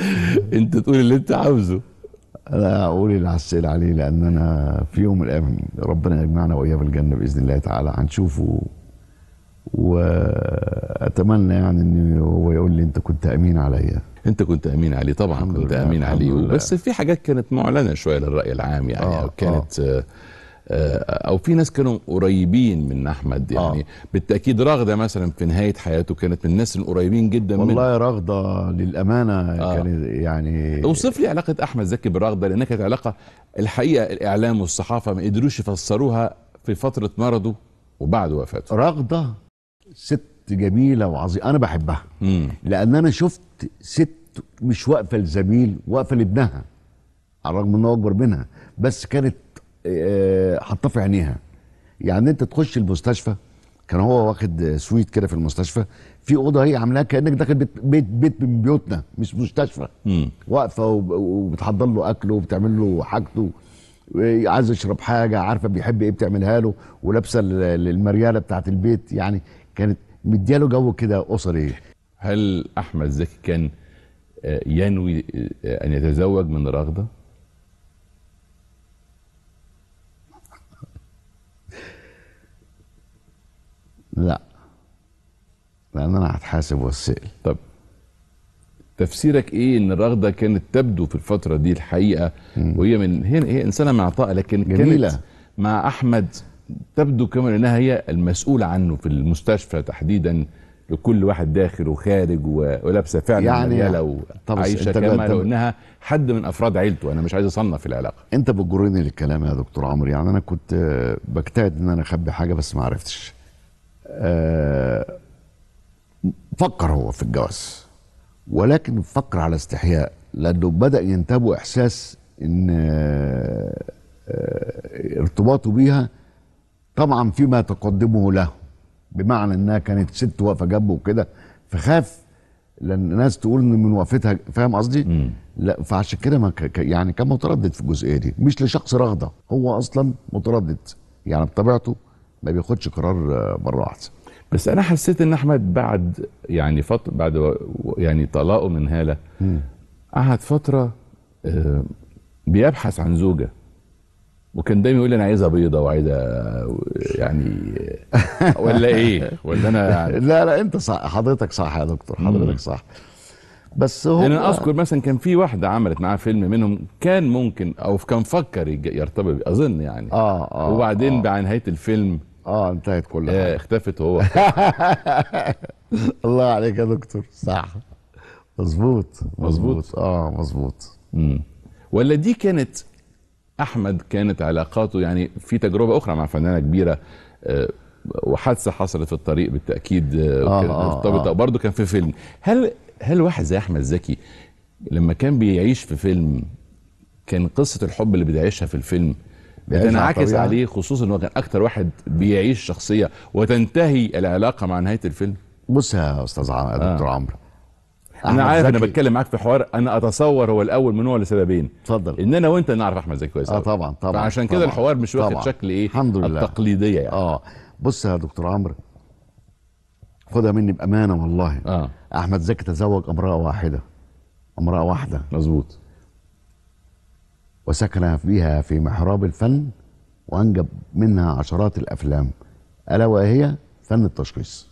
انت تقول اللي انت عاوزه انا اقول اللي هسال عليه لان انا في يوم من الايام ربنا يجمعنا واياه في الجنه باذن الله تعالى هنشوفه واتمنى يعني ان هو يقول لي انت كنت امين عليا انت كنت امين عليه طبعا كنت امين عليه بس في حاجات كانت معلنه شويه للراي العام يعني آه كانت آه آه، او في ناس كانوا قريبين من احمد آه. يعني آه. بالتاكيد رغده مثلا في نهايه حياته كانت من الناس القريبين جدا والله منه والله رغده للامانه آه. كانت يعني اوصف لي علاقه احمد زكي برغده لانها كانت علاقه الحقيقه الاعلام والصحافه ما قدروش يفسروها في فتره مرضه وبعد وفاته رغده ست جميله وعظيمه انا بحبها مم. لان انا شفت ست مش واقفه لزميل واقفه لابنها على الرغم ان هو اكبر منها بس كانت حطاه في عينيها يعني انت تخش المستشفى كان هو واخد سويت كده في المستشفى في اوضه هي عاملاها كانك داخل بيت بيت, بيت من بيوتنا مش مستشفى واقفه وبتحضر له اكله وبتعمل له حاجته عايز يشرب حاجه عارفه بيحب ايه بتعملها له ولابسه المرياله بتاعت البيت يعني كانت مدياله جو كده اسري هل احمد زكي كان آه، ينوي آه، آه، ان يتزوج من رغده؟ لا لان انا هتحاسب واسال طب تفسيرك ايه ان الرغده كانت تبدو في الفتره دي الحقيقه مم. وهي من هي, هي انسانه معطاءه لكن جميلة. كانت مع احمد تبدو كما انها هي المسؤوله عنه في المستشفى تحديدا لكل واحد داخل وخارج ولابسه فعلا يعني لو عايشه كما لو انها حد من افراد عيلته انا مش عايز اصنف العلاقه انت بتجرني للكلام يا دكتور عمرو يعني انا كنت بجتهد ان انا اخبي حاجه بس ما عرفتش آه، فكر هو في الجواز ولكن فكر على استحياء لانه بدا ينتابه احساس ان آه، آه، ارتباطه بيها طبعا فيما تقدمه له بمعنى انها كانت ست واقفه جنبه وكده فخاف لان الناس تقول ان من وقفتها فاهم قصدي؟ لا فعشان كده ما ك... يعني كان متردد في الجزئيه دي مش لشخص رغده هو اصلا متردد يعني بطبيعته ما بياخدش قرار مره واحده بس انا حسيت ان احمد بعد يعني فتره بعد يعني طلاقه من هاله قعد فتره آه، بيبحث عن زوجه وكان دايما يقول لي انا عايزها بيضه وعايزها يعني ولا ايه ولا انا يعني لا لا انت صح حضرتك صح يا دكتور حضرتك صح بس هو يعني انا اذكر مثلا كان في واحده عملت معاه فيلم منهم كان ممكن او كان فكر يرتبط اظن يعني اه اه وبعدين آه. بعد نهايه الفيلم اه انتهت كل حاجه آه اختفت هو الله عليك يا دكتور صح مظبوط مظبوط اه مظبوط ولا دي كانت احمد كانت علاقاته يعني في تجربه اخرى مع فنانه كبيره آه، وحادثه حصلت في الطريق بالتاكيد آه، آه، مرتبطه آه آه برضه كان في فيلم هل هل واحد زي احمد زكي لما كان بيعيش في فيلم كان قصه الحب اللي بيعيشها في الفيلم بتنعكس عليه خصوصا هو كان اكتر واحد بيعيش شخصيه وتنتهي العلاقه مع نهايه الفيلم بص يا استاذ عم... آه. دكتور آه. عمرو انا عارف زكي. انا بتكلم معاك في حوار انا اتصور هو الاول من هو لسببين اتفضل ان انا وانت نعرف احمد زكي كويس اه طبعا طبعا عشان كده الحوار مش واخد شكل ايه الحمد لله التقليديه يعني. اه بص يا دكتور عمرو خدها مني بامانه والله آه. احمد زكي تزوج امراه واحده امراه واحده مظبوط وسكن بها في محراب الفن وأنجب منها عشرات الأفلام ألا وهي فن التشخيص